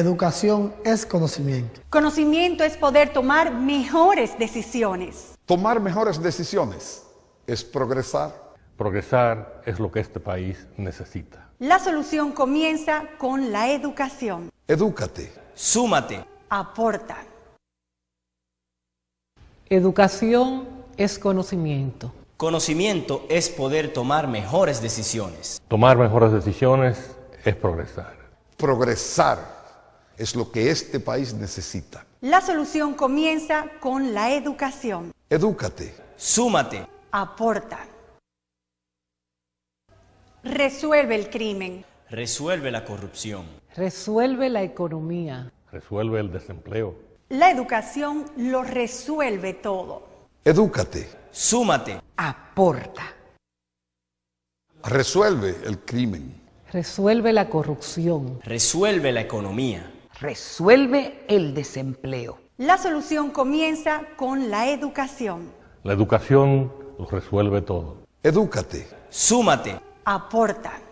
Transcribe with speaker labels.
Speaker 1: Educación es conocimiento.
Speaker 2: Conocimiento es poder tomar mejores decisiones.
Speaker 1: Tomar mejores decisiones es progresar. Progresar es lo que este país necesita.
Speaker 2: La solución comienza con la educación.
Speaker 1: Edúcate. Súmate.
Speaker 2: Aporta. Educación es
Speaker 3: conocimiento. Conocimiento es poder tomar mejores decisiones.
Speaker 1: Tomar mejores decisiones es progresar. Progresar es lo que este país necesita.
Speaker 2: La solución comienza con la educación.
Speaker 1: Edúcate. Súmate.
Speaker 2: Aporta. Resuelve el crimen.
Speaker 1: Resuelve la corrupción.
Speaker 2: Resuelve la economía.
Speaker 1: Resuelve el desempleo.
Speaker 2: La educación lo resuelve todo.
Speaker 1: Edúcate.
Speaker 3: Súmate. Aporta. Resuelve el crimen.
Speaker 1: Resuelve la corrupción.
Speaker 3: Resuelve la economía
Speaker 1: resuelve el desempleo.
Speaker 2: La solución comienza con la educación.
Speaker 1: La educación lo resuelve todo. Edúcate. Súmate.
Speaker 2: Aporta.